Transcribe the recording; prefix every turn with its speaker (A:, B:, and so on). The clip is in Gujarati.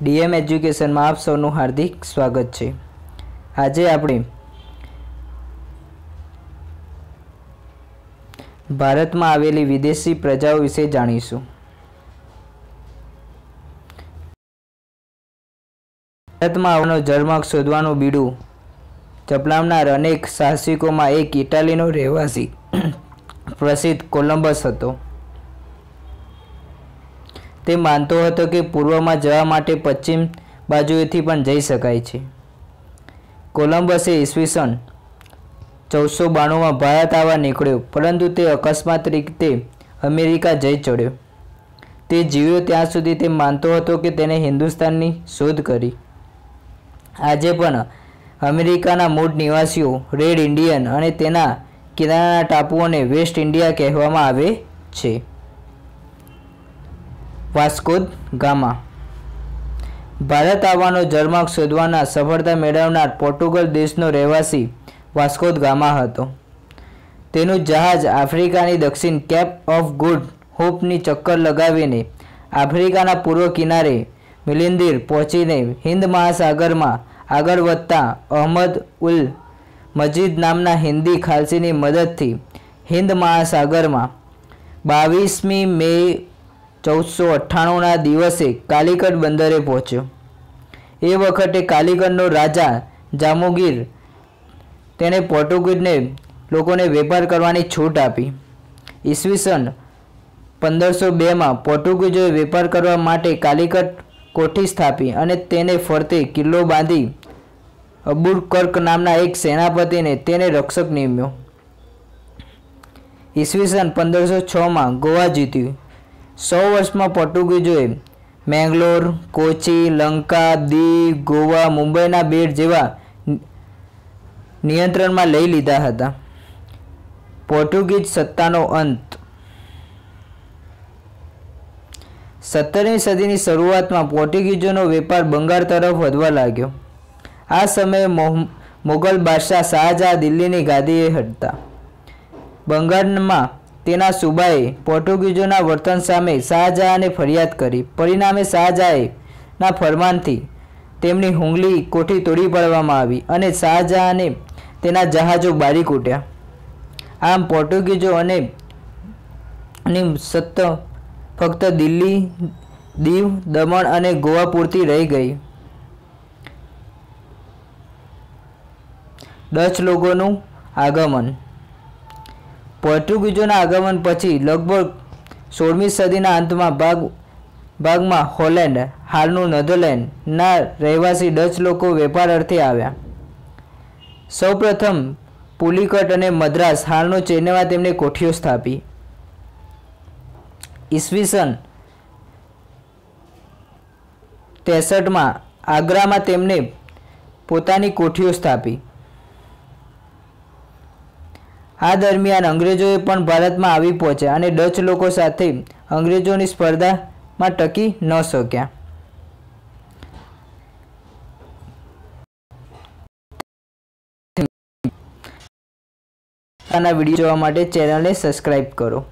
A: ડીએમ એજ્યુકેશનમાં આપ સૌનું હાર્દિક સ્વાગત છે આજે આપણે ભારતમાં આવેલી વિદેશી પ્રજાઓ વિશે જાણીશું ભારતમાં આવવાનો જળમાર્ગ શોધવાનું બીડું ચપલાવનાર અનેક સાહસિકોમાં એક ઇટાલીનો રહેવાસી પ્રસિદ્ધ કોલંબસ હતો તે માનતો હતો કે પૂર્વમાં જવા માટે પશ્ચિમ બાજુએથી પણ જઈ શકાય છે કોલંબસે ઈસવીસન ચૌદસો બાણુંમાં ભારત આવવા નીકળ્યો પરંતુ તે અકસ્માત રીતે અમેરિકા જઈ ચડ્યો તે જીવ્યો ત્યાં સુધી તે માનતો હતો કે તેણે હિન્દુસ્તાનની શોધ કરી આજે પણ અમેરિકાના મૂળ નિવાસીઓ રેડ ઇન્ડિયન અને તેના કિનારાના ટાપુઓને વેસ્ટ ઇન્ડિયા કહેવામાં આવે છે વાસ્કોદ ગામા ભારત આવવાનો જર્માક શોધવાના સફળતા મેળવનાર પોર્ટુગલ દેશનો રહેવાસી વાસ્કોદ ગામા હતો તેનું જહાજ આફ્રિકાની દક્ષિણ કેપ ઓફ ગુડ હોપની ચક્કર લગાવીને આફ્રિકાના પૂર્વ કિનારે મિલિંદીર પહોંચીને હિન્દ મહાસાગરમાં આગળ વધતા અહમદ ઉલ મજીદ નામના હિન્દી ખાલસીની મદદથી હિન્દ મહાસાગરમાં બાવીસમી મે ચૌદસો અઠ્ઠાણુંના દિવસે કાલિકટ બંદરે પહોંચ્યો એ વખતે કાલિકટનો રાજા જામુગીર તેણે પોર્ટુગીઝને લોકોને વેપાર કરવાની છૂટ આપી ઈસવીસન પંદરસો બેમાં પોર્ટુગીઝોએ વેપાર કરવા માટે કાલિકટ કોઠી સ્થાપી અને તેને ફરતે કિલ્લો બાંધી અબુર કર્ક નામના એક સેનાપતિને તેને રક્ષક નિમ્યો ઈસવીસન પંદરસો છમાં ગોવા જીત્યું સો વર્ષમાં પોર્ટુગીઝોએ મેંગ્લોર કોચી લંકા દીવ ગોવા મુંબઈના બેટ જેવા નિયંત્રણમાં લઈ લીધા હતા પોર્ટુગીઝ સત્તાનો અંત સત્તરમી સદીની શરૂઆતમાં પોર્ટુગીઝોનો વેપાર બંગાળ તરફ વધવા લાગ્યો આ સમયે મોગલ બાદશાહ શાહજહાં દિલ્હીની ગાદીએ હટતા બંગાળમાં તેના સુબાએ પોર્ટુગીઝોના વર્તન સામે શાહજહાને ફરિયાદ કરી પરિણામે શાહજહાએ ફરમાનથી તેમની હુંગલી કોઠી તોડી પાડવામાં આવી અને શાહજહાને તેના જહાજો બારી કૂટ્યા આમ પોર્ટુગીઝો અને સત્તા ફક્ત દિલ્હી દીવ દમણ અને ગોવા પૂરતી રહી ગઈ ડચ લોકોનું આગમન પોર્ટુગીઝોના આગમન પછી લગભગ સોળમી સદીના અંતમાં ભાગ ભાગમાં હોલેન્ડ હાલનું નેધરલેન્ડના રહેવાસી ડચ લોકો વેપાર અર્થે આવ્યા સૌપ્રથમ પુલિકટ અને મદ્રાસ હાલનો ચેન્નઈમાં તેમણે કોઠીઓ સ્થાપી ઈસવીસન ત્રેસઠમાં આગ્રામાં તેમણે પોતાની કોઠીઓ સ્થાપી આ દરમિયાન અંગ્રેજોએ પણ ભારતમાં આવી પહોંચ્યા અને ડચ લોકો સાથે અંગ્રેજોની સ્પર્ધામાં ટકી ન શક્યા આના વિડીયો જોવા માટે ચેનલને સબસ્ક્રાઈબ કરો